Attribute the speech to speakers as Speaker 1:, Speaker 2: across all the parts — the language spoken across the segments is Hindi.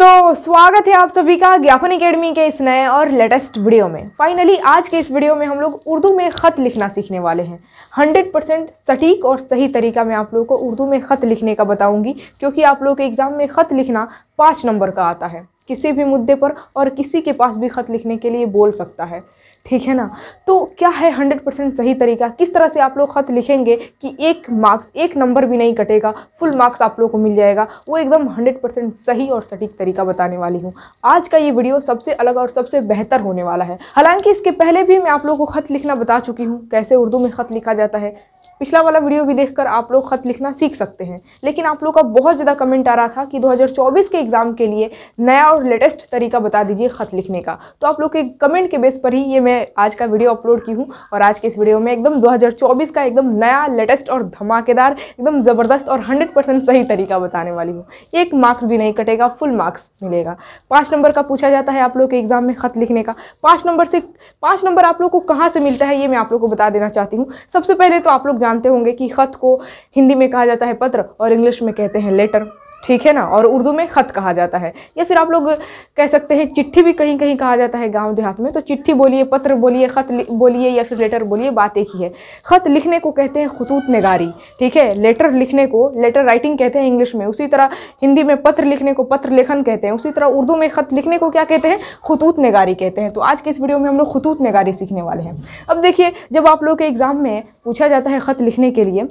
Speaker 1: तो स्वागत है आप सभी का ज्ञापन एकेडमी के इस नए और लेटेस्ट वीडियो में फाइनली आज के इस वीडियो में हम लोग उर्दू में ख़त लिखना सीखने वाले हैं 100 परसेंट सटीक और सही तरीका मैं आप लोगों को उर्दू में ख़त लिखने का बताऊंगी क्योंकि आप लोगों के एग्ज़ाम में ख़त लिखना पाँच नंबर का आता है किसी भी मुद्दे पर और किसी के पास भी ख़त लिखने के लिए बोल सकता है ठीक है ना तो क्या है हंड्रेड परसेंट सही तरीका किस तरह से आप लोग ख़त लिखेंगे कि एक मार्क्स एक नंबर भी नहीं कटेगा फुल मार्क्स आप लोग को मिल जाएगा वो एकदम हंड्रेड परसेंट सही और सटीक तरीका बताने वाली हूँ आज का ये वीडियो सबसे अलग और सबसे बेहतर होने वाला है हालांकि इसके पहले भी मैं आप लोग को ख़त लिखना बता चुकी हूँ कैसे उर्दू में ख़त लिखा जाता है पिछला वाला वीडियो भी देखकर आप लोग ख़त लिखना सीख सकते हैं लेकिन आप लोग का बहुत ज़्यादा कमेंट आ रहा था कि 2024 के एग्ज़ाम के लिए नया और लेटेस्ट तरीका बता दीजिए ख़त लिखने का तो आप लोग के कमेंट के बेस पर ही ये मैं आज का वीडियो अपलोड की हूँ और आज के इस वीडियो में एकदम 2024 का एकदम नया लेटेस्ट और धमाकेदार एकदम ज़बरदस्त और हंड्रेड सही तरीका बताने वाली हूँ एक मार्क्स भी नहीं कटेगा फुल मार्क्स मिलेगा पाँच नंबर का पूछा जाता है आप लोग के एग्ज़ाम में ख़त लिखने का पाँच नंबर से पाँच नंबर आप लोग को कहाँ से मिलता है ये मैं आप लोग को बता देना चाहती हूँ सबसे पहले तो आप लोग जानते होंगे कि ख़त को हिंदी में कहा जाता है पत्र और इंग्लिश में कहते हैं लेटर ठीक है ना और उर्दू में ख़त कहा जाता है या फिर आप लोग कह सकते हैं चिट्ठी भी कहीं कहीं कहा जाता है गांव देहात में तो चिट्ठी बोलिए पत्र बोलिए ख़त बोलिए या फिर लेटर बोलिए बात एक ही है ख़त लिखने को कहते हैं खतूत नगारी ठीक है लेटर लिखने को लेटर राइटिंग कहते हैं इंग्लिश में उसी तरह हिंदी में पत्र लिखने को पत्र लेखन कहते हैं उसी तरह उर्दू में ख़त लिखने को क्या कहते हैं खतूत नगारी कहते हैं तो आज के इस वीडियो में हम लोग खतूत नगारी सीखने वाले हैं अब देखिए जब आप लोग के एग्ज़ाम में पूछा जाता है ख़त लिखने के लिए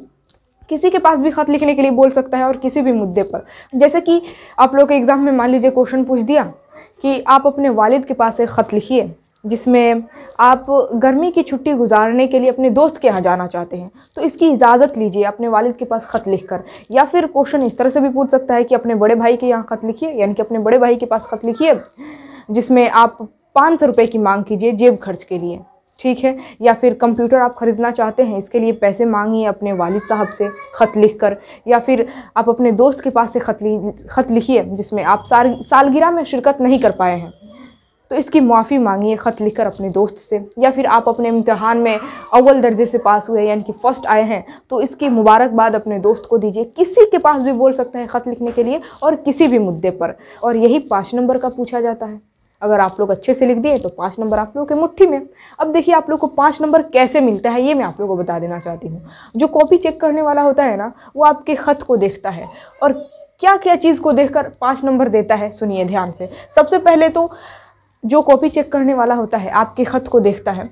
Speaker 1: किसी के पास भी ख़त लिखने के लिए बोल सकता है और किसी भी मुद्दे पर जैसे कि आप लोग के एग्ज़ाम में मान लीजिए क्वेश्चन पूछ दिया कि आप अपने वालिद के पास एक ख़त लिखिए जिसमें आप गर्मी की छुट्टी गुजारने के लिए अपने दोस्त के यहाँ जाना चाहते हैं तो इसकी इजाज़त लीजिए अपने वालिद के पास ख़त लिखकर या फिर क्वेश्चन इस तरह से भी पूछ सकता है कि अपने बड़े भाई के यहाँ ख़त लिखिए यानी कि अपने बड़े भाई के पास ख़त लिखिए जिसमें आप पाँच सौ रुपये की मांग कीजिए जेब खर्च के लिए ठीक है या फिर कंप्यूटर आप ख़रीदना चाहते हैं इसके लिए पैसे मांगिए अपने वालिद साहब से ख़त लिख कर या फिर आप अपने दोस्त के पास से ख़त ख़त लिखिए जिसमें आप साल सालगिरह में शिरकत नहीं कर पाए हैं तो इसकी माफ़ी मांगिए ख़त लिख कर अपने दोस्त से या फिर आप अपने इम्तहान में अव्वल दर्जे से पास हुए यानी कि फ़र्स्ट आए हैं तो इसकी मुबारकबाद अपने दोस्त को दीजिए किसी के पास भी बोल सकते हैं ख़त लिखने के लिए और किसी भी मुद्दे पर और यही पाँच नंबर का पूछा जाता है अगर आप लोग अच्छे से लिख दिए तो पाँच नंबर आप लोग के मुट्ठी में अब देखिए आप लोग को पाँच नंबर कैसे मिलता है ये मैं आप लोग को बता देना चाहती हूँ जो कॉपी चेक करने वाला होता है ना वो आपके ख़त को देखता है और क्या क्या चीज़ को देखकर पाँच नंबर देता है सुनिए ध्यान से सबसे पहले तो जो कॉपी चेक करने वाला होता है आपके ख़त को देखता है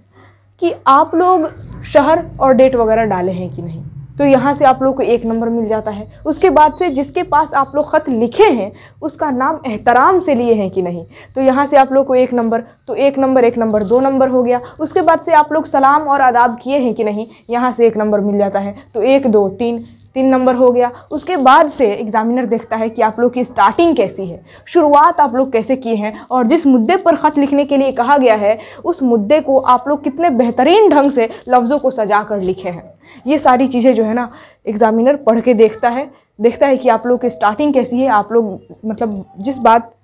Speaker 1: कि आप लोग शहर और डेट वगैरह डाले हैं कि नहीं तो यहाँ से आप लोग को एक नंबर मिल जाता है उसके बाद से जिसके पास आप लोग ख़त लिखे हैं उसका नाम एहतराम से लिए हैं कि नहीं तो यहाँ से आप लोग को एक नंबर तो एक नंबर एक नंबर दो नंबर हो गया उसके बाद से आप लोग सलाम और आदाब किए हैं कि नहीं यहाँ से एक नंबर मिल जाता है तो एक दो तीन तीन नंबर हो गया उसके बाद से एग्जामिनर देखता है कि आप लोग की स्टार्टिंग कैसी है शुरुआत आप लोग कैसे किए हैं और जिस मुद्दे पर ख़त लिखने के लिए कहा गया है उस मुद्दे को आप लोग कितने बेहतरीन ढंग से लफ्ज़ों को सजा कर लिखे हैं ये सारी चीज़ें जो है ना एग्ज़ामिनर पढ़ के देखता है देखता है कि आप लोग की स्टार्टिंग कैसी है आप लोग मतलब जिस बात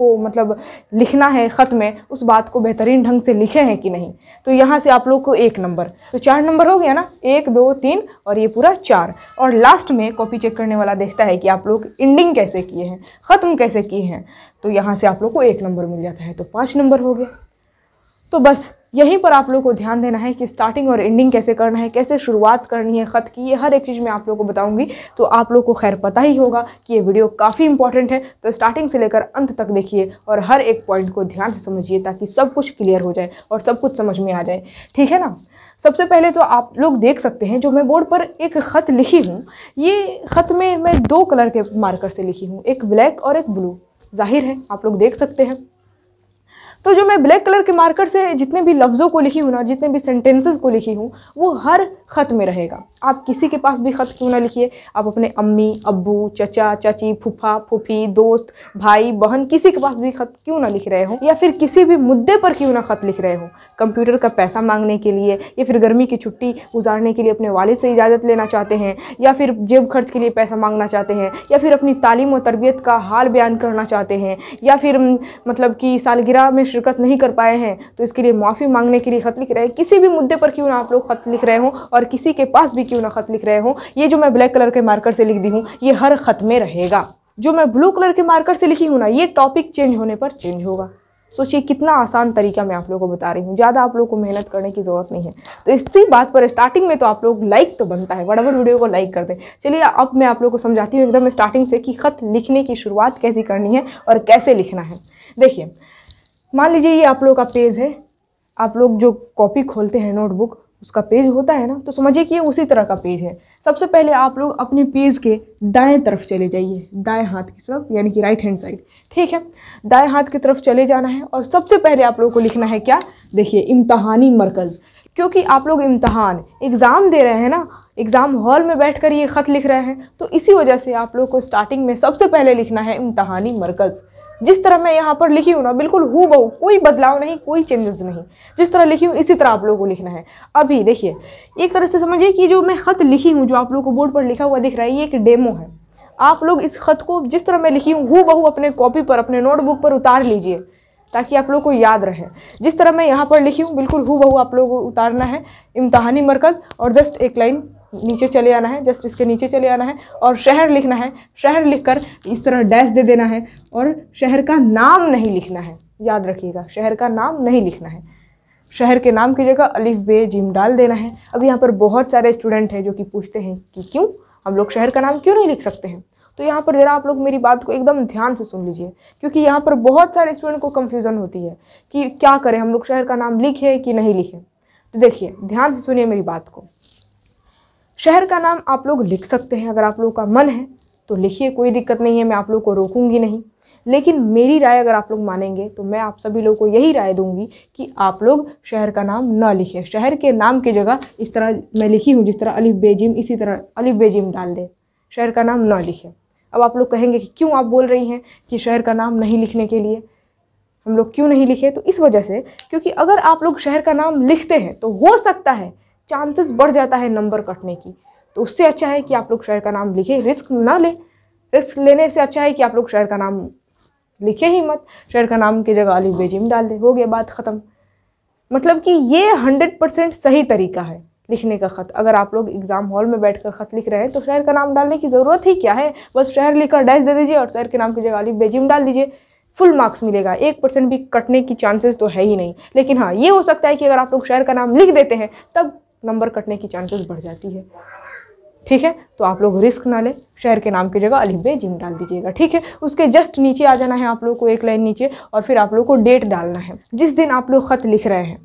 Speaker 1: को मतलब लिखना है ख़त में उस बात को बेहतरीन ढंग से लिखे हैं कि नहीं तो यहाँ से आप लोग को एक नंबर तो चार नंबर हो गया ना एक दो तीन और ये पूरा चार और लास्ट में कॉपी चेक करने वाला देखता है कि आप लोग इंडिंग कैसे किए हैं ख़त्म कैसे किए हैं तो यहाँ से आप लोग को एक नंबर मिल जाता है तो पाँच नंबर हो गया तो बस यहीं पर आप लोग को ध्यान देना है कि स्टार्टिंग और एंडिंग कैसे करना है कैसे शुरुआत करनी है ख़त की ये हर एक चीज़ मैं आप लोग को बताऊंगी तो आप लोग को खैर पता ही होगा कि ये वीडियो काफ़ी इंपॉर्टेंट है तो स्टार्टिंग से लेकर अंत तक देखिए और हर एक पॉइंट को ध्यान से समझिए ताकि सब कुछ क्लियर हो जाए और सब कुछ समझ में आ जाए ठीक है ना सबसे पहले तो आप लोग देख सकते हैं जो मैं बोर्ड पर एक ख़त लिखी हूँ ये ख़त में मैं दो कलर के मार्कर से लिखी हूँ एक ब्लैक और एक ब्लू जाहिर है आप लोग देख सकते हैं तो जो मैं ब्लैक कलर के मार्कर से जितने भी लफ्ज़ों को लिखी हूँ ना जितने भी सेंटेंसेस को लिखी हूँ वो हर ख़त में रहेगा आप किसी के पास भी ख़त क्यों ना लिखिए आप अपने अम्मी अब्बू चचा चाची फूफा फूफी दोस्त भाई बहन किसी के पास भी ख़त क्यों ना लिख रहे हो या फिर किसी भी मुद्दे पर क्यों ना ख़त लिख रहे हो कंप्यूटर का पैसा मांगने के लिए या फिर गर्मी की छुट्टी गुजारने के लिए अपने वालिद से इजाज़त लेना चाहते हैं या फिर जेब खर्च के लिए पैसा मांगना चाहते हैं या फिर अपनी तालीम और तरबियत का हाल बयान करना चाहते हैं या फिर मतलब कि सालगिरह में शिरकत नहीं कर पाए हैं तो इसके लिए माफ़ी मांगने के लिए ख़त लिख रहे हैं किसी भी मुद्दे पर क्यों ना आप लोग ख़त लिख रहे हों और किसी के पास भी क्यों ना ख़त लिख रहे हों ये जो मैं ब्लैक कलर के मार्कर से लिख दी हूँ ये हर ख़त में रहेगा जो मैं ब्लू कलर के मार्कर से लिखी हूँ ना ये टॉपिक चेंज होने पर चेंज होगा सोचिए कितना आसान तरीका मैं आप लोगों को बता रही हूँ ज़्यादा आप लोगों को मेहनत करने की ज़रूरत नहीं है तो इसी बात पर स्टार्टिंग में तो आप लोग लाइक तो बनता है बड़ा वीडियो को लाइक कर दें चलिए अब मैं आप लोगों को समझाती हूँ एकदम स्टार्टिंग से कि ख़त लिखने की शुरुआत कैसी करनी है और कैसे लिखना है देखिए मान लीजिए ये आप लोगों का पेज है आप लोग जो कॉपी खोलते हैं नोटबुक उसका पेज होता है ना तो समझिए कि ये उसी तरह का पेज है सबसे पहले आप लोग अपने पेज के दाएं तरफ चले जाइए दाएं हाथ की तरफ यानी कि राइट हैंड साइड ठीक है दाएं हाथ की तरफ चले जाना है और सबसे पहले आप लोगों को लिखना है क्या देखिए इम्तहानी मरकज़ क्योंकि आप लोग इम्तहान एग्ज़ाम दे रहे हैं ना एग्ज़ाम हॉल में बैठ कर ये ख़त लिख रहे हैं तो इसी वजह से आप लोग को स्टार्टिंग में सबसे पहले लिखना है इम्तहानी मरकज़ जिस तरह मैं यहाँ पर लिखी हूँ ना बिल्कुल हु बहु कोई बदलाव नहीं कोई चेंजेस नहीं जिस तरह लिखी हूँ इसी तरह आप लोगों को लिखना है अभी देखिए एक तरह से समझिए कि जो मैं ख़त लिखी हूँ जो आप लोग को बोर्ड पर लिखा हुआ दिख रहा है ये एक डेमो है आप लोग इस ख़त को जिस तरह मैं लिखी हूँ हु बहु अपने कॉपी पर अपने नोटबुक पर उतार लीजिए ताकि आप लोग को याद रहे जिस तरह मैं यहाँ पर लिखी हूँ बिल्कुल हु बहु आप लोग को उतारना है इम्तहानी मरकज़ और जस्ट एक लाइन नीचे चले आना है जस्ट इसके नीचे चले आना है और शहर लिखना है शहर लिखकर इस तरह डैश दे देना है और शहर का नाम नहीं लिखना है याद रखिएगा शहर का नाम नहीं लिखना है शहर के नाम की जगह अलिफ बे जिम डाल देना है अब यहाँ पर बहुत सारे स्टूडेंट हैं जो कि पूछते हैं कि क्यों हम लोग शहर का नाम क्यों नहीं लिख सकते हैं तो यहाँ पर ज़रा आप लोग मेरी बात को एकदम ध्यान से सुन लीजिए क्योंकि यहाँ पर बहुत सारे स्टूडेंट को कन्फ्यूज़न होती है कि क्या करें हम लोग शहर का नाम लिखें कि नहीं लिखें तो देखिए ध्यान से सुनिए मेरी बात को शहर का नाम आप लोग लिख सकते हैं अगर आप लोगों का मन है तो लिखिए कोई दिक्कत नहीं है मैं आप लोग को रोकूंगी नहीं लेकिन मेरी राय अगर आप लोग मानेंगे तो मैं आप सभी लोगों को यही राय दूंगी कि आप लोग शहर का नाम ना लिखें शहर के नाम की जगह इस तरह मैं लिखी हूँ जिस तरह अलिफ बेजिम इसी तरह अलिफ बेजिम डाल दें शहर का नाम ना लिखें अब आप लोग कहेंगे कि क्यों आप बोल रही हैं कि शहर का नाम नहीं लिखने के लिए हम लोग क्यों नहीं लिखे तो इस वजह से क्योंकि अगर आप लोग शहर का नाम लिखते हैं तो हो सकता है चांसेस बढ़ जाता है नंबर कटने की तो उससे अच्छा है कि आप लोग शहर का नाम लिखें रिस्क ना लें रिस्क लेने से अच्छा है कि आप लोग शहर का नाम लिखे ही मत शहर का नाम की जगह अली बेजिम डाल दें हो गया बात ख़त्म मतलब कि ये हंड्रेड परसेंट सही तरीका है लिखने का ख़त अगर आप लोग एग्ज़ाम हॉल में बैठकर ख़त लिख रहे हैं तो शहर का नाम डालने की ज़रूरत ही क्या है बस शहर लिखकर डैश दे दीजिए और शहर के नाम की जगह अली बेजिम डाल दीजिए फुल मार्क्स मिलेगा एक परसेंट भी कटने की चांसेस तो है ही नहीं लेकिन हाँ ये हो सकता है कि अगर आप लोग शहर का नाम लिख देते हैं तब नंबर कटने की चांसेस बढ़ जाती है ठीक है तो आप लोग रिस्क ना लें शहर के नाम की जगह बे जिम डाल दीजिएगा ठीक है उसके जस्ट नीचे आ जाना है आप लोग को एक लाइन नीचे और फिर आप लोग को डेट डालना है जिस दिन आप लोग ख़त लिख रहे हैं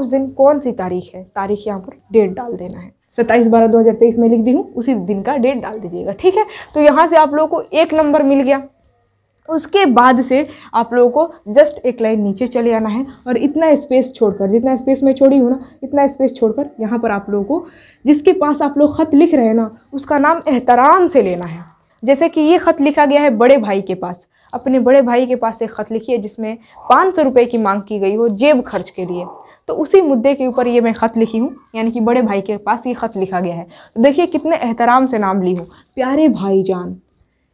Speaker 1: उस दिन कौन सी तारीख है तारीख यहाँ पर डेट डाल देना है सत्ताईस बारह दो हज़ार तेईस में लिख दी हूँ उसी दिन का डेट डाल दीजिएगा ठीक है तो यहाँ से आप लोगों को एक नंबर मिल गया उसके बाद से आप लोगों को जस्ट एक लाइन नीचे चले आना है और इतना स्पेस छोड़कर जितना स्पेस मैं छोड़ी हूँ ना इतना स्पेस छोड़कर यहाँ पर आप लोगों को जिसके पास आप लोग ख़त लिख रहे हैं ना उसका नाम एहतराम से लेना है जैसे कि ये ख़त लिखा गया है बड़े भाई के पास अपने बड़े भाई के पास एक ख़त है जिसमें पाँच सौ रुपये की मांग की गई हो जेब खर्च के लिए तो उसी मुद्दे के ऊपर ये मैं ख़त लिखी हूँ यानी कि बड़े भाई के पास ये ख़त लिखा गया है तो देखिए कितने एहतराम से नाम ली हूँ प्यारे भाई जान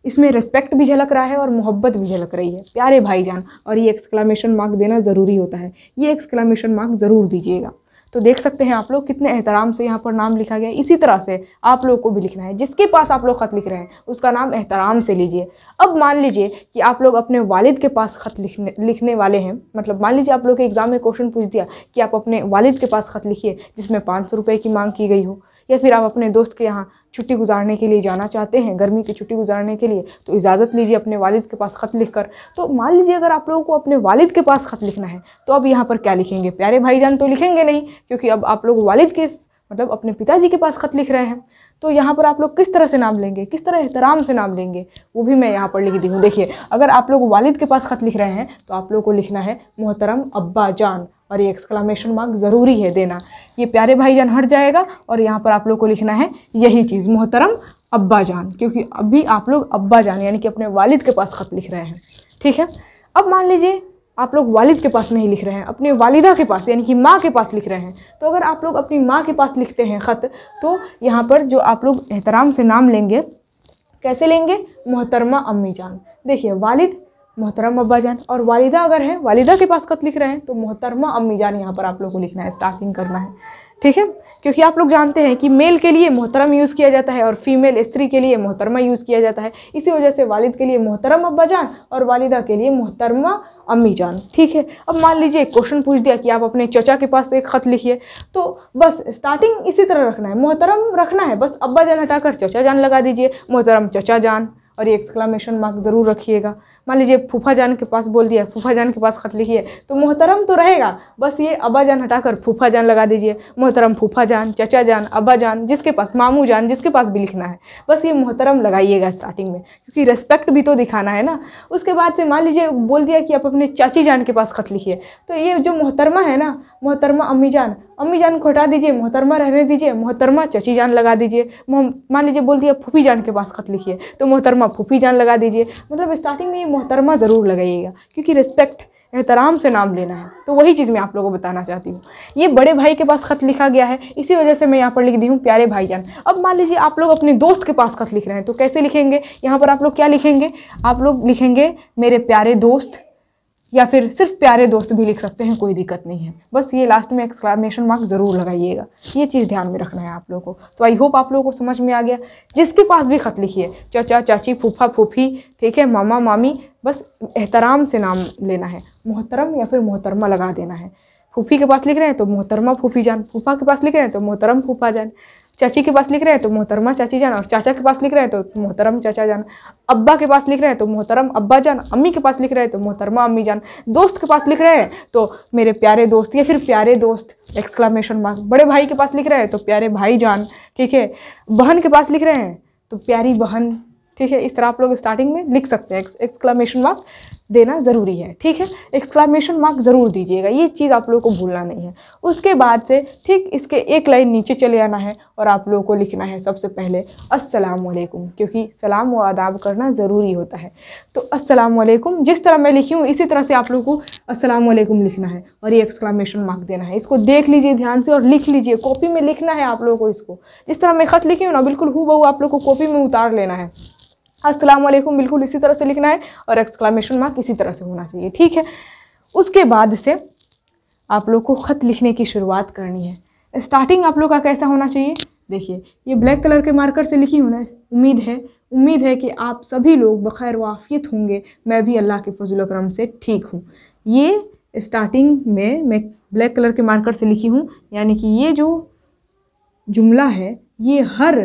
Speaker 1: इसमें रिस्पेक्ट भी झलक रहा है और मोहब्बत भी झलक रही है प्यारे भाईजान और ये एक्सक्लामेशन मार्क देना ज़रूरी होता है ये एक्सक्लामेशन मार्क ज़रूर दीजिएगा तो देख सकते हैं आप लोग कितने एहतराम से यहाँ पर नाम लिखा गया इसी तरह से आप लोग को भी लिखना है जिसके पास आप लोग ख़त लिख रहे हैं उसका नाम एहतराम से लीजिए अब मान लीजिए कि आप लोग अपने वालिद के पास ख़त लिखने लिखने वाले हैं मतलब मान लीजिए आप लोग के एग्ज़ाम में क्वेश्चन पूछ दिया कि आप अपने वालिद के पास ख़त लिखिए जिसमें पाँच सौ रुपये की मांग की गई हो या फिर आप अपने दोस्त के यहाँ छुट्टी गुजारने के लिए जाना चाहते हैं गर्मी की छुट्टी गुजारने के लिए तो इजाज़त लीजिए अपने वालिद के पास ख़त लिख कर तो मान लीजिए अगर आप लोगों को अपने वालिद के पास ख़त लिखना है तो अब यहाँ पर क्या लिखेंगे प्यारे भाईजान तो लिखेंगे नहीं क्योंकि अब आप लोग वालिद के मतलब अपने पिताजी के पास ख़त लिख रहे हैं तो यहाँ पर आप लोग किस तरह से नाम लेंगे किस तरह एहतराम से नाम लेंगे वो भी मैं यहाँ पर लिख दी हूँ देखिए अगर आप लोग वालिद के पास ख़त लिख रहे हैं तो आप लोग को लिखना है मोहतरम अब्बा जान और ये एक्सक्लामेशन मार्क ज़रूरी है देना ये प्यारे भाईजान हट जाएगा और यहाँ पर आप लोग को लिखना है यही चीज़ मोहतरम अब्बा जान क्योंकि अभी आप लोग अब्बा जान यानी कि अपने वालिद के पास ख़त लिख रहे हैं ठीक है अब मान लीजिए आप लोग वालिद के पास नहीं लिख रहे हैं अपने वालिदा के पास यानी कि माँ के पास लिख रहे हैं तो अगर आप लोग अपनी माँ के पास लिखते हैं ख़त तो यहाँ पर जो आप लोग एहतराम से नाम लेंगे कैसे लेंगे मोहतरमा अम्मी जान देखिए वालिद मोहतरम अब्बा जान और वालिदा अगर है वालिदा के पास खत लिख रहे हैं तो मोहतरमा अम्मी जान यहाँ पर आप लोग को लिखना है स्टार्टिंग करना है ठीक है क्योंकि आप लोग जानते हैं कि मेल के लिए मोहतरम यूज़ किया जाता है और फीमेल स्त्री के लिए मोहतरमा यूज़ किया जाता है इसी वजह से वालिद के लिए मोहतरम अब्बा जान और वालिदा के लिए मोहतरमा अम्मी जान ठीक है अब मान लीजिए एक क्वेश्चन पूछ दिया कि आप अपने चचा के पास एक ख़त लिखिए तो बस स्टार्टिंग इसी तरह रखना है मोहतरम रखना है बस अब्बा जान हटाकर चचा जान लगा दीजिए मोहतरम चचा जान और ये एक्सक्लामेशन मार्क ज़रूर रखिएगा मान लीजिए फूफा जान के पास बोल दिया फूफा जान के पास ख़त लिखिए तो मोहतरम तो रहेगा बस ये अबा जान हटाकर फूफा जान लगा दीजिए मोहतरम फूफा जान चचा जान अबा जान जिसके पास मामू जान जिसके पास भी लिखना है बस ये मोहतरम लगाइएगा स्टार्टिंग में क्योंकि रेस्पेक्ट भी तो दिखाना है ना उसके बाद से मान लीजिए बोल दिया कि आप अपने चाची जान के पास ख़त लिखिए तो ये जो मोहतरमा है ना मोहतरमा अम्मी जान अम्मी जान को हटा दीजिए मोहतरमा रहने दीजिए मोहतरमा चची जान लगा दीजिए मान लीजिए बोल दिया फूफी जान के पास खत लिखिए तो मोहतरमा फूफी जान लगा दीजिए मतलब स्टार्टिंग में ये मोहतरमा ज़रूर लगाइएगा क्योंकि रिस्पेक्ट एहतराम से नाम लेना है तो वही चीज़ मैं आप लोगों को बताना चाहती हूँ ये बड़े भाई के पास खत लिखा गया है इसी वजह से मैं यहाँ पर लिख दी हूँ प्यारे भाईजान अब मान लीजिए आप लोग अपने दोस्त के पास खत लिख रहे हैं तो कैसे लिखेंगे यहाँ पर आप लोग क्या लिखेंगे आप लोग लिखेंगे मेरे प्यारे दोस्त या फिर सिर्फ प्यारे दोस्त भी लिख सकते हैं कोई दिक्कत नहीं है बस ये लास्ट में एक्सक्लामेशन मार्क ज़रूर लगाइएगा ये चीज़ ध्यान में रखना है आप लोगों को तो आई होप आप लोगों को समझ में आ गया जिसके पास भी ख़त लिखिए चाचा चाची फूफा फूफी ठीक है मामा मामी बस एहतराम से नाम लेना है मोहतरम या फिर मोहतरमा लगा देना है फूफी के पास लिख रहे हैं तो मोहतरमा फूफी जान फूफा के पास लिख रहे हैं तो मोहतरम फूफा जान चाची के पास लिख रहे हैं तो मोहतरमा चाची जाना और चाचा के पास लिख रहे हैं तो मोहतरम चाचा जाना अब्बा के पास लिख रहे हैं तो मोहतरम अब्बा जान अम्मी के पास लिख रहे हैं तो मोहतरमा अम्मी जान दोस्त के पास लिख रहे हैं तो मेरे प्यारे दोस्त या फिर प्यारे दोस्त एक्सक्लामेशन मार्क बड़े भाई के पास लिख रहे हैं तो प्यारे भाई जान ठीक है बहन के पास लिख रहे हैं तो प्यारी बहन ठीक है इस तरह आप लोग स्टार्टिंग में लिख सकते हैं एक्सक्लामेशन मार्क देना ज़रूरी है ठीक है एक्सक्लामेशन मार्क ज़रूर दीजिएगा ये चीज़ आप लोगों को भूलना नहीं है उसके बाद से ठीक इसके एक लाइन नीचे चले आना है और आप लोगों को लिखना है सबसे पहले अस्सलाम वालेकुम क्योंकि सलाम व आदाब करना ज़रूरी होता है तो अस्सलाम वालेकुम जिस तरह मैं लिखी हूँ इसी तरह से आप लोगों को अस्सलाम वालेकुम लिखना है और ये एक्सक्लामेशन मार्क देना है इसको देख लीजिए ध्यान से और लिख लीजिए कॉपी में लिखना है आप लोगों को इसको जिस तरह मैं ख़त लिखी हूँ ना बिल्कुल हु आप लोग को कॉपी में उतार लेना है अस्सलाम वालेकुम बिल्कुल इसी तरह से लिखना है और एक्सक्लामेशन मार्क इसी तरह से होना चाहिए ठीक है उसके बाद से आप लोग को ख़त लिखने की शुरुआत करनी है स्टार्टिंग आप लोग का कैसा होना चाहिए देखिए ये ब्लैक कलर के मार्कर से लिखी होना उम्मीद है उम्मीद है कि आप सभी लोग बखैर वाफियत होंगे मैं भी अल्लाह के फजल करम से ठीक हूँ ये स्टार्टिंग में मैं ब्लैक कलर के मार्कर से लिखी हूँ यानी कि ये जो जुमला है ये हर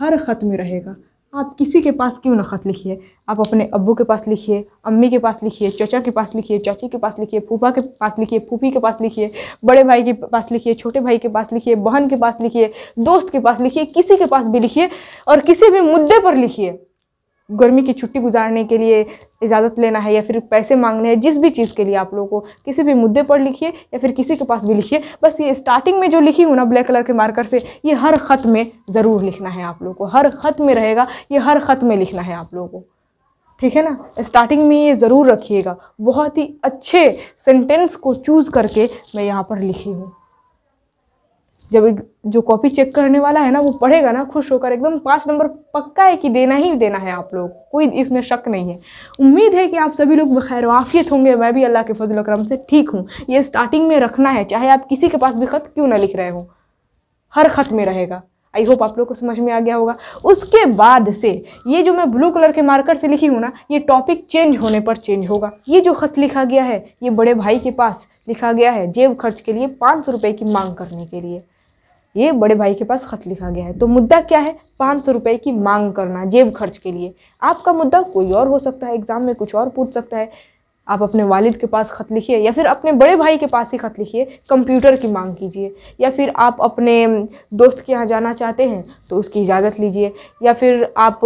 Speaker 1: हर ख़त में रहेगा आप किसी के पास क्यों ना ख़त लिखिए आप अपने अब्बू के पास लिखिए अम्मी के पास लिखिए चचा के पास लिखिए चाची के पास लिखिए फूफा के पास लिखिए फूफी के पास लिखिए बड़े भाई के पास लिखिए छोटे भाई के पास लिखिए बहन के पास लिखिए दोस्त के पास लिखिए किसी के पास भी लिखिए और किसी भी मुद्दे पर लिखिए गर्मी की छुट्टी गुजारने के लिए इजाज़त लेना है या फिर पैसे मांगने हैं जिस भी चीज़ के लिए आप लोगों को किसी भी मुद्दे पर लिखिए या फिर किसी के पास भी लिखिए बस ये स्टार्टिंग में जो लिखी हूँ ना ब्लैक कलर के मार्कर से ये हर ख़त में ज़रूर लिखना है आप लोगों को हर ख़त में रहेगा ये हर ख़त में लिखना है आप लोगों को ठीक है ना स्टार्टिंग में ये ज़रूर रखिएगा बहुत ही अच्छे सेंटेंस को चूज़ करके मैं यहाँ पर लिखी हूँ जब जो कॉपी चेक करने वाला है ना वो पढ़ेगा ना खुश होकर एकदम पाँच नंबर पक्का है कि देना ही देना है आप लोग कोई इसमें शक नहीं है उम्मीद है कि आप सभी लोग बखैर वाफ़ियत होंगे मैं भी अल्लाह के फजल करम से ठीक हूँ ये स्टार्टिंग में रखना है चाहे आप किसी के पास भी ख़त क्यों ना लिख रहे हो हर ख़त में रहेगा आई होप आप लोग को समझ में आ गया होगा उसके बाद से ये जो मैं ब्लू कलर के मार्कर से लिखी हूँ ना ये टॉपिक चेंज होने पर चेंज होगा ये जो ख़त लिखा गया है ये बड़े भाई के पास लिखा गया है जेब खर्च के लिए पाँच सौ रुपये की मांग करने के लिए ये बड़े भाई के पास खत लिखा गया है तो मुद्दा क्या है पाँच सौ रुपये की मांग करना जेब खर्च के लिए आपका मुद्दा कोई और हो सकता है एग्ज़ाम में कुछ और पूछ सकता है आप अपने वालिद के पास ख़त लिखिए या फिर अपने बड़े भाई के पास ही ख़त लिखिए कंप्यूटर की मांग कीजिए या फिर आप अपने दोस्त के यहाँ जाना चाहते हैं तो उसकी इजाज़त लीजिए या फिर आप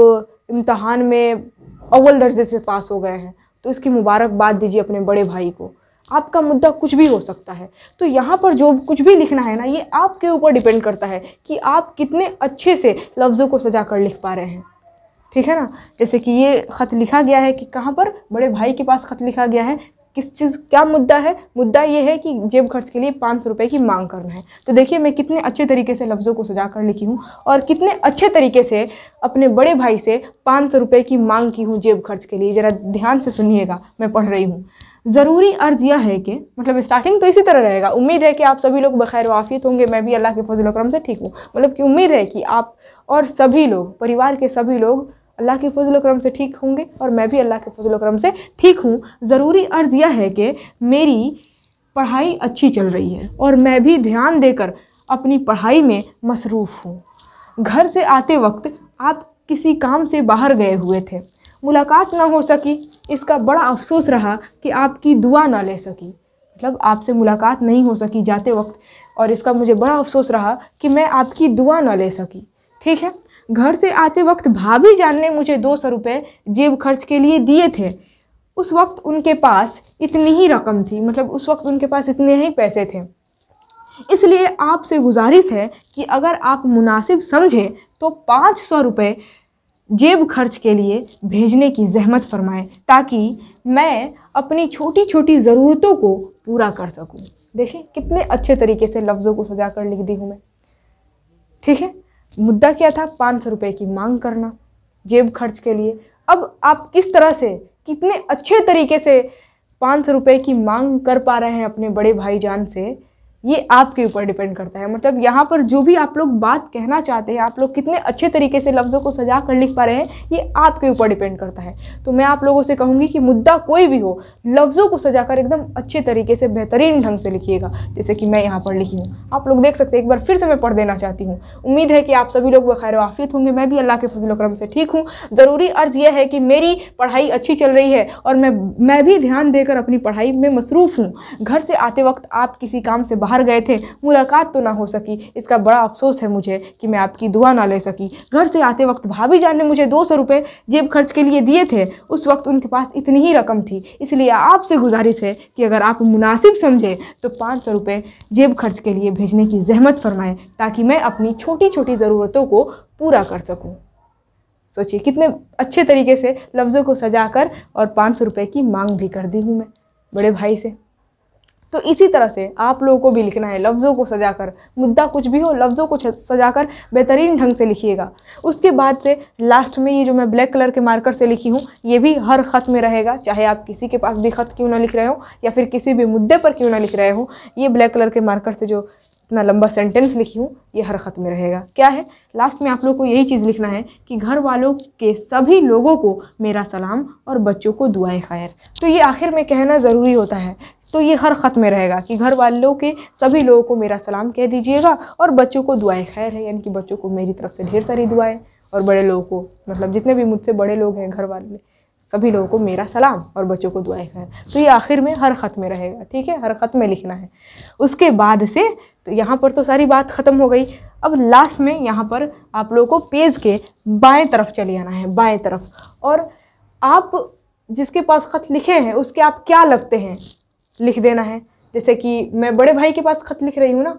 Speaker 1: इम्तहान में अव्वल दर्जे से पास हो गए हैं तो इसकी मुबारकबाद दीजिए अपने बड़े भाई को आपका मुद्दा कुछ भी हो सकता है तो यहाँ पर जो कुछ भी लिखना है ना ये आपके ऊपर डिपेंड करता है कि आप कितने अच्छे से लफ्ज़ों को सजा कर लिख पा रहे हैं ठीक है ना जैसे कि ये ख़त लिखा गया है कि कहाँ पर बड़े भाई के पास ख़त लिखा गया है किस चीज़ क्या मुद्दा है मुद्दा ये है कि जेब खर्च के लिए पाँच सौ रुपये की मांग करना है तो देखिए मैं कितने अच्छे तरीके से लफ्ज़ों को सजा कर लिखी हूँ और कितने अच्छे तरीके से अपने बड़े भाई से पाँच सौ रुपये की मांग की हूँ जेब खर्च के लिए ज़रा ध्यान से सुनिएगा मैं पढ़ रही हूँ ज़रूरी अर्ज़ यह है कि मतलब स्टार्टिंग तो इसी तरह रहेगा उम्मीद है कि आप सभी लोग बखैर वाफियत होंगे मैं भी अल्लाह के फजल करम से ठीक हूँ मतलब कि उम्मीद है कि आप और सभी लोग परिवार के सभी लोग अल्लाह के फजल करम से ठीक होंगे और मैं भी अल्लाह के फजल करम से ठीक हूँ ज़रूरी अर्ज़ यह है कि मेरी पढ़ाई अच्छी चल रही है और मैं भी ध्यान देकर अपनी पढ़ाई में मसरूफ़ हूँ घर से आते वक्त आप किसी काम से बाहर गए हुए थे मुलाकात ना हो सकी इसका बड़ा अफसोस रहा कि आपकी दुआ ना ले सकी मतलब आपसे मुलाकात नहीं हो सकी जाते वक्त और इसका मुझे बड़ा अफसोस रहा कि मैं आपकी दुआ ना ले सकी ठीक है घर से आते वक्त भाभी जान ने मुझे दो सौ रुपये जेब खर्च के लिए दिए थे उस वक्त उनके पास इतनी ही रकम थी मतलब उस वक्त उनके पास इतने ही पैसे थे इसलिए आपसे गुजारिश है कि अगर आप मुनासिब समझें तो पाँच सौ रुपये जेब खर्च के लिए भेजने की जहमत फरमाएं ताकि मैं अपनी छोटी छोटी ज़रूरतों को पूरा कर सकूं देखें कितने अच्छे तरीके से लफ्ज़ों को सजा कर लिख दी हूँ मैं ठीक है मुद्दा क्या था पाँच सौ रुपये की मांग करना जेब खर्च के लिए अब आप किस तरह से कितने अच्छे तरीके से पाँच सौ रुपये की मांग कर पा रहे हैं अपने बड़े भाईजान से ये आपके ऊपर डिपेंड करता है मतलब यहाँ पर जो भी आप लोग बात कहना चाहते हैं आप लोग कितने अच्छे तरीके से लफ्ज़ों को सजा कर लिख पा रहे हैं ये आपके ऊपर डिपेंड करता है तो मैं आप लोगों से कहूँगी कि मुद्दा कोई भी हो लफ्ज़ों को सजा कर एकदम अच्छे तरीके से बेहतरीन ढंग से लिखिएगा जैसे कि मैं यहाँ पर लिखी हूँ आप लोग देख सकते हैं एक बार फिर से मैं पढ़ देना चाहती हूँ उम्मीद है कि आप सभी लोग बखैर वाफियत होंगे मैं भी अल्लाह के फजल करम से ठीक हूँ ज़रूरी अर्ज़ यह है कि मेरी पढ़ाई अच्छी चल रही है और मैं मैं भी ध्यान देकर अपनी पढ़ाई में मसरूफ़ हूँ घर से आते वक्त आप किसी काम से बाहर गए थे मुलाकात तो ना हो सकी इसका बड़ा अफसोस है मुझे कि मैं आपकी दुआ ना ले सकी घर से आते वक्त भाभी जान ने मुझे दो सौ रुपये जेब खर्च के लिए दिए थे उस वक्त उनके पास इतनी ही रकम थी इसलिए आपसे गुजारिश है कि अगर आप मुनासिब समझें तो पाँच सौ रुपये जेब खर्च के लिए भेजने की जहमत फ़रमाएँ ताकि मैं अपनी छोटी छोटी ज़रूरतों को पूरा कर सकूँ सोचिए कितने अच्छे तरीके से लफ्ज़ों को सजा कर और पाँच सौ रुपये की मांग भी कर दी हूँ मैं बड़े भाई से तो इसी तरह से आप लोगों को भी लिखना है लफ्ज़ों को सजाकर मुद्दा कुछ भी हो लफ्ज़ों को सजाकर बेहतरीन ढंग से लिखिएगा उसके बाद से लास्ट में ये जो मैं ब्लैक कलर के मार्कर से लिखी हूँ ये भी हर ख़त में रहेगा चाहे आप किसी के पास भी ख़त क्यों ना लिख रहे हो या फिर किसी भी मुद्दे पर क्यों ना लिख रहे हो ये ब्लैक कलर के मार्कर से जो इतना लंबा सेंटेंस लिखी हूँ ये हर ख़त में रहेगा क्या है लास्ट में आप लोग को यही चीज़ लिखना है कि घर वालों के सभी लोगों को मेरा सलाम और बच्चों को दुआएं खैर तो ये आखिर में कहना ज़रूरी होता है तो ये हर ख़त में रहेगा कि घर वालों के सभी लोगों को मेरा सलाम कह दीजिएगा और बच्चों को दुआएं खैर है यानी कि बच्चों को मेरी तरफ से ढेर सारी दुआएं और बड़े लोगों को मतलब जितने भी मुझसे बड़े लोग हैं घर वाले सभी लोगों को मेरा सलाम और बच्चों को दुआएं खैर तो ये आखिर में हर ख़त में रहेगा ठीक है हर ख़त में लिखना है उसके बाद से तो यहाँ पर तो सारी बात ख़त्म हो गई अब लास्ट में यहाँ पर आप लोगों को पेज के बाएँ तरफ चले आना है बाएँ तरफ और आप जिसके पास ख़त लिखे हैं उसके आप क्या लगते हैं लिख देना है जैसे कि मैं बड़े भाई के पास ख़त लिख रही हूँ ना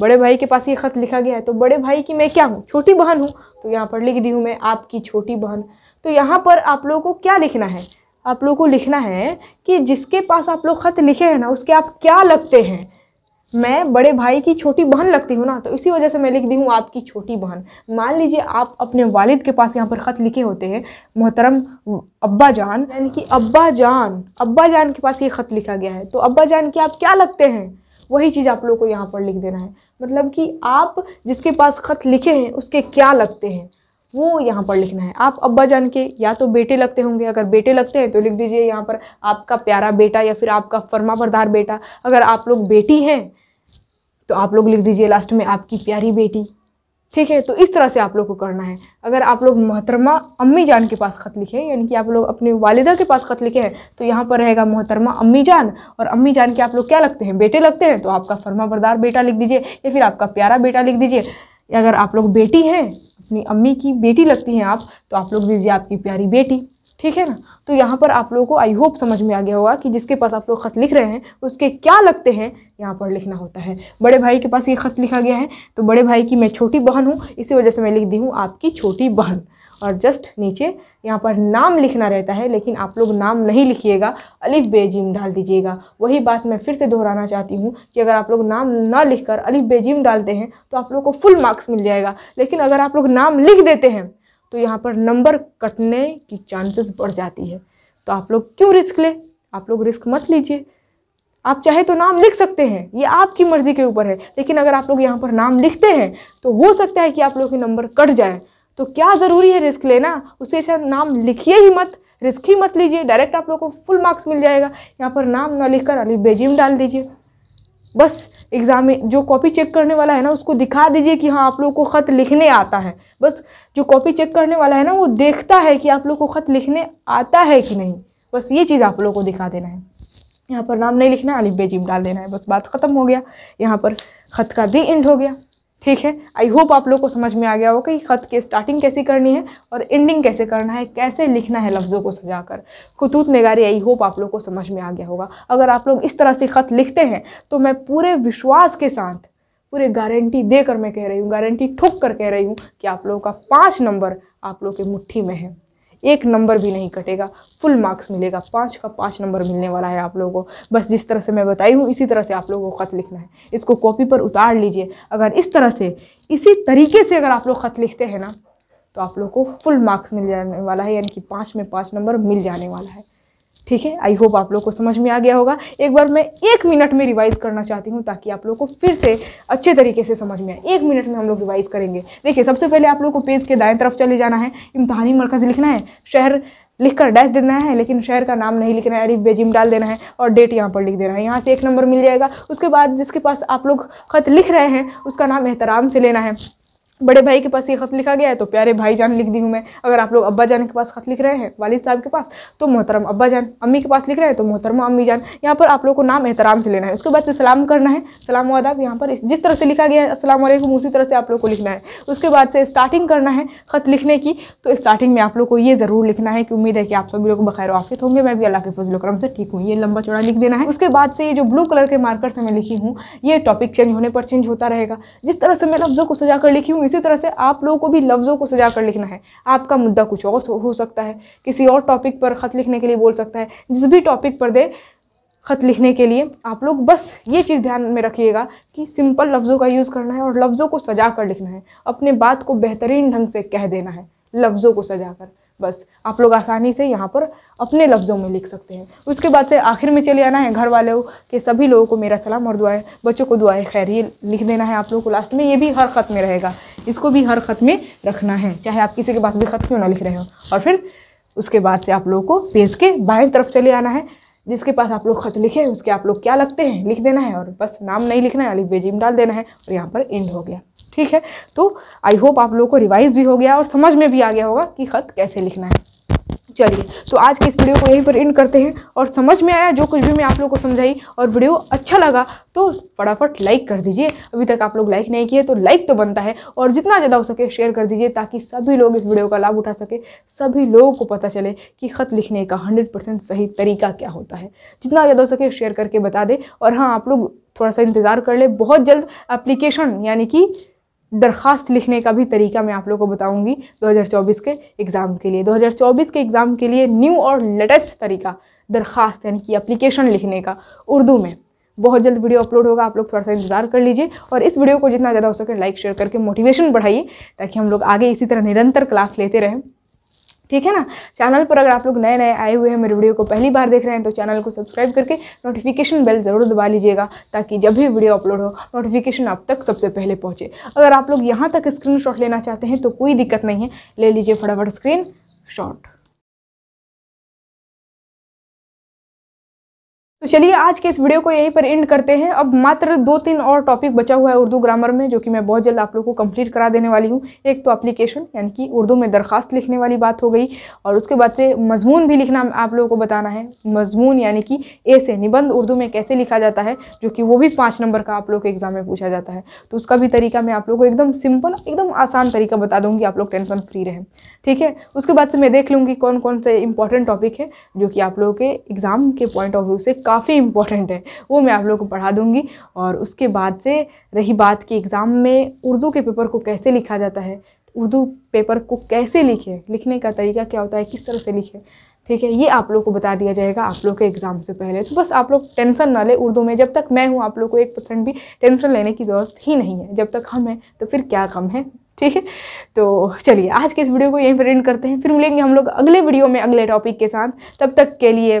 Speaker 1: बड़े भाई के पास ये ख़त लिखा गया है तो बड़े भाई की मैं क्या हूँ छोटी बहन हूँ तो यहाँ पर लिख दी हूँ मैं आपकी छोटी बहन तो यहाँ पर आप लोगों को क्या लिखना है आप लोगों को लिखना है कि जिसके पास आप लोग ख़त लिखे हैं ना उसके आप क्या लगते हैं मैं बड़े भाई की छोटी बहन लगती हूँ ना तो इसी वजह से मैं लिख दी हूँ आपकी छोटी बहन मान लीजिए आप अपने वालिद के पास यहाँ पर ख़त लिखे होते हैं मोहतरम अब्बा जान यानी कि अब्बा जान अब्बा जान के पास ये ख़त लिखा गया है तो अब्बा जान के आप क्या लगते हैं वही चीज़ आप लोगों को यहाँ पर लिख देना है मतलब कि आप जिसके पास ख़त लिखे हैं उसके क्या लगते हैं वो यहाँ पर लिखना है आप अब्बा जान के या तो बेटे लगते होंगे अगर बेटे लगते हैं तो लिख दीजिए यहाँ पर आपका प्यारा बेटा या फिर आपका फर्मा बेटा अगर आप लोग बेटी हैं तो आप लोग लिख दीजिए लास्ट में आपकी प्यारी बेटी ठीक है तो इस तरह से आप लोग को करना है अगर आप लोग मोहतरमा अम्मी जान के पास ख़त लिखे यानी कि आप लोग अपने वालिदा के पास ख़त लिखे हैं तो यहाँ पर रहेगा मोहतरमा अम्मी जान और अम्मी जान के आप लोग क्या लगते हैं बेटे लगते हैं तो आपका फर्मा बेटा लिख दीजिए या फिर आपका प्यारा बेटा लिख दीजिए अगर आप लोग बेटी हैं अपनी अम्मी की बेटी लगती हैं आप तो आप लोग दीजिए आपकी प्यारी बेटी ठीक है ना तो यहाँ पर आप लोगों को आई होप समझ में आ गया होगा कि जिसके पास आप लोग ख़त लिख रहे हैं उसके क्या लगते हैं यहाँ पर लिखना होता है बड़े भाई के पास ये ख़त लिखा गया है तो बड़े भाई की मैं छोटी बहन हूँ इसी वजह से मैं लिख दी हूँ आपकी छोटी बहन और जस्ट नीचे यहाँ पर नाम लिखना रहता है लेकिन आप लोग नाम नहीं लिखिएगा अलिफ बेजिम डाल दीजिएगा वही बात मैं फिर से दोहराना चाहती हूँ कि अगर आप लोग नाम ना लिखकर अलिफ बेजिम डालते हैं तो आप लोग को फुल मार्क्स मिल जाएगा लेकिन अगर आप लोग नाम लिख देते हैं तो यहाँ पर नंबर कटने की चांसेस बढ़ जाती है तो आप लोग क्यों रिस्क लें आप लोग रिस्क मत लीजिए आप चाहे तो नाम लिख सकते हैं ये आपकी मर्ज़ी के ऊपर है लेकिन अगर आप लोग यहाँ पर नाम लिखते हैं तो हो सकता है कि आप लोग के नंबर कट जाए तो क्या ज़रूरी है रिस्क लेना उसे ऐसा नाम लिखिए ही मत रिस्क ही मत लीजिए डायरेक्ट आप लोग को फुल मार्क्स मिल जाएगा यहाँ पर नाम ना कर अली बेजिम डाल दीजिए बस एग्ज़ाम में जो कॉपी चेक करने वाला है ना उसको दिखा दीजिए कि हाँ आप लोग को ख़त लिखने आता है बस जो कॉपी चेक करने वाला है ना वो देखता है कि आप लोग को ख़त लिखने आता है कि नहीं बस ये चीज़ आप लोग को दिखा देना है यहाँ पर नाम नहीं लिखना अलिफ बेजिम डाल देना है बस बात ख़त्म हो गया यहाँ पर ख़त का दी इंड हो गया ठीक है आई होप आप लोग को समझ में आ गया होगा कि ख़त की स्टार्टिंग कैसे करनी है और एंडिंग कैसे करना है कैसे लिखना है लफ्ज़ों को सजाकर खतूत नगारी आई होप आप लोग को समझ में आ गया होगा अगर आप लोग इस तरह से ख़त लिखते हैं तो मैं पूरे विश्वास के साथ पूरे गारंटी देकर मैं कह रही हूँ गारंटी ठोक कर कह रही हूँ कि आप लोगों का पाँच नंबर आप लोग के मुठ्ठी में है एक नंबर भी नहीं कटेगा फुल मार्क्स मिलेगा पाँच का पाँच नंबर मिलने वाला है आप लोगों को बस जिस तरह से मैं बताई हूँ इसी तरह से आप लोगों को ख़त लिखना है इसको कॉपी पर उतार लीजिए अगर इस तरह से इसी तरीके से अगर आप लोग ख़त लिखते हैं ना तो आप लोग को फुल मार्क्स मिल जाने वाला है यानी कि पाँच में पाँच नंबर मिल जाने वाला है ठीक है आई होप आप लोग को समझ में आ गया होगा एक बार मैं एक मिनट में रिवाइज़ करना चाहती हूँ ताकि आप लोग को फिर से अच्छे तरीके से समझ में आए एक मिनट में हम लोग रिवाइज़ करेंगे देखिए सबसे पहले आप लोग को पेज के दाएं तरफ चले जाना है इम्तहानी मरकज़ लिखना है शहर लिखकर डैश देना है लेकिन शहर का नाम नहीं लिखना है अरिफ बेजिम डाल देना है और डेट यहाँ पर लिख देना है यहाँ से एक नंबर मिल जाएगा उसके बाद जिसके पास आप लोग ख़त लिख रहे हैं उसका नाम एहतराम से लेना है बड़े भाई के पास ये ख़त लिखा गया है तो प्यारे भाई जान लिख दी हूँ मैं अगर आप लोग अब्बा जान के पास ख़त लिख रहे हैं वालिद साहब के पास तो मोहतरम अब्बा जान अम्मी के पास लिख रहे हैं तो मोहतरमा अम्मी जान यहाँ पर आप लोग को नाम एहतराम से लेना है उसके बाद से सलाम करना है सलाम वादाब यहाँ पर जिस तरह से लिखा गया है असलम उसी तरह से आप लोग को लिखना है उसके बाद से स्टार्टिंग करना है ख़त लिखने की तो स्टार्टिंग में आप लोग को ये ज़रूर लिखना है कि उम्मीद है कि आप सभी लोग बखैर वाफित होंगे मैं भी अल्लाह के फजल करम से ठीक हूँ ये लंबा चौड़ा लिख देना है उसके बाद से ये जो ब्लू कलर के मार्कर से मैं लिखी हूँ ये टॉपिक चेंज होने पर चेंज होता रहेगा जिस तरह से मैं लफ्ज़ों को सजा कर लिखी हूँ इसी तरह से आप लोगों को भी लफ्ज़ों को सजा कर लिखना है आपका मुद्दा कुछ और हो सकता है किसी और टॉपिक पर ख़त लिखने के लिए बोल सकता है जिस भी टॉपिक पर दे ख़त लिखने के लिए आप लोग बस ये चीज़ ध्यान में रखिएगा कि सिंपल लफ्ज़ों का यूज़ करना है और लफ्ज़ों को सजा कर लिखना है अपने बात को बेहतरीन ढंग से कह देना है लफ्ज़ों को सजा कर बस आप लोग आसानी से यहाँ पर अपने लफ्ज़ों में लिख सकते हैं उसके बाद से आखिर में चले आना है घर वालों के सभी लोगों को मेरा सलाम और दुआएं बच्चों को दुआएं खैर ये लिख देना है आप लोगों को लास्ट में ये भी हर ख़त में रहेगा इसको भी हर ख़त में रखना है चाहे आप किसी के पास भी ख़त क्यों ना लिख रहे हो और फिर उसके बाद से आप लोगों को पेज के बाएँ तरफ चले आना है जिसके पास आप लोग खत लिखे उसके आप लोग क्या लगते हैं लिख देना है और बस नाम नहीं लिखना है अली बेजिम डाल देना है और यहाँ पर एंड हो गया ठीक है तो आई होप आप लोग को रिवाइज भी हो गया और समझ में भी आ गया होगा कि खत कैसे लिखना है चलिए तो आज के इस वीडियो को यहीं पर एंड करते हैं और समझ में आया जो कुछ भी मैं आप लोग को समझाई और वीडियो अच्छा लगा तो फटाफट लाइक कर दीजिए अभी तक आप लोग लाइक नहीं किए तो लाइक तो बनता है और जितना ज़्यादा हो सके शेयर कर दीजिए ताकि सभी लोग इस वीडियो का लाभ उठा सके सभी लोगों को पता चले कि ख़त लिखने का हंड्रेड सही तरीका क्या होता है जितना ज़्यादा हो सके शेयर करके बता दे और हाँ आप लोग थोड़ा सा इंतज़ार कर ले बहुत जल्द एप्लीकेशन यानी कि दरख्वास्त लिखने का भी तरीका मैं आप लोग को बताऊंगी 2024 के एग्ज़ाम के लिए 2024 के एग्ज़ाम के लिए न्यू और लेटेस्ट तरीका दरख्वास्त यानी कि अप्लीकेशन लिखने का उर्दू में बहुत जल्द वीडियो अपलोड होगा आप लोग थोड़ा सा इंतजार कर लीजिए और इस वीडियो को जितना ज़्यादा हो सके लाइक शेयर करके मोटिवेशन बढ़ाइए ताकि हम लोग आगे इसी तरह निरंतर क्लास लेते रहें ठीक है ना चैनल पर अगर आप लोग नए नए आए हुए हैं मेरे वीडियो को पहली बार देख रहे हैं तो चैनल को सब्सक्राइब करके नोटिफिकेशन बेल ज़रूर दबा लीजिएगा ताकि जब भी वीडियो अपलोड हो नोटिफिकेशन आप तक सबसे पहले पहुँचे अगर आप लोग यहाँ तक स्क्रीन लेना चाहते हैं तो कोई दिक्कत नहीं है ले लीजिए फटाफट स्क्रीन शॉट तो चलिए आज के इस वीडियो को यहीं पर एंड करते हैं अब मात्र दो तीन और टॉपिक बचा हुआ है उर्दू ग्रामर में जो कि मैं बहुत जल्द आप लोग को कंप्लीट करा देने वाली हूँ एक तो एप्लीकेशन यानी कि उर्दू में दरख्वास्त लिखने वाली बात हो गई और उसके बाद से मजमून भी लिखना आप लोगों को बताना है मजमून यानी कि ए से निबंध उर्दू में कैसे लिखा जाता है जो कि वो भी पाँच नंबर का आप लोग के एग्ज़ाम में पूछा जाता है तो उसका भी तरीका मैं आप लोग को एकदम सिंपल एकदम आसान तरीका बता दूँगी आप लोग टेंशन फ्री रहें ठीक है उसके बाद से मैं देख लूँगी कौन कौन से इंपॉर्टेंट टॉपिक है जो कि आप लोगों के एग्ज़ाम के पॉइंट ऑफ व्यू से काफ़ी काफ़ी इम्पोर्टेंट है वो मैं आप लोग को पढ़ा दूँगी और उसके बाद से रही बात कि एग्ज़ाम में उर्दू के पेपर को कैसे लिखा जाता है उर्दू पेपर को कैसे लिखें लिखने का तरीका क्या होता है किस तरह से लिखें ठीक है ये आप लोग को बता दिया जाएगा आप लोग के एग्ज़ाम से पहले तो बस आप लोग टेंशन ना लें उर्दू में जब तक मैं हूँ आप लोग को एक परसेंट भी टेंशन लेने की ज़रूरत ही नहीं है जब तक हम हैं तो फिर क्या कम है ठीक है तो चलिए आज के इस वीडियो को यहीं पर एंड करते हैं फिर मिलेंगे हम लोग अगले वीडियो में अगले टॉपिक के साथ तब तक के लिए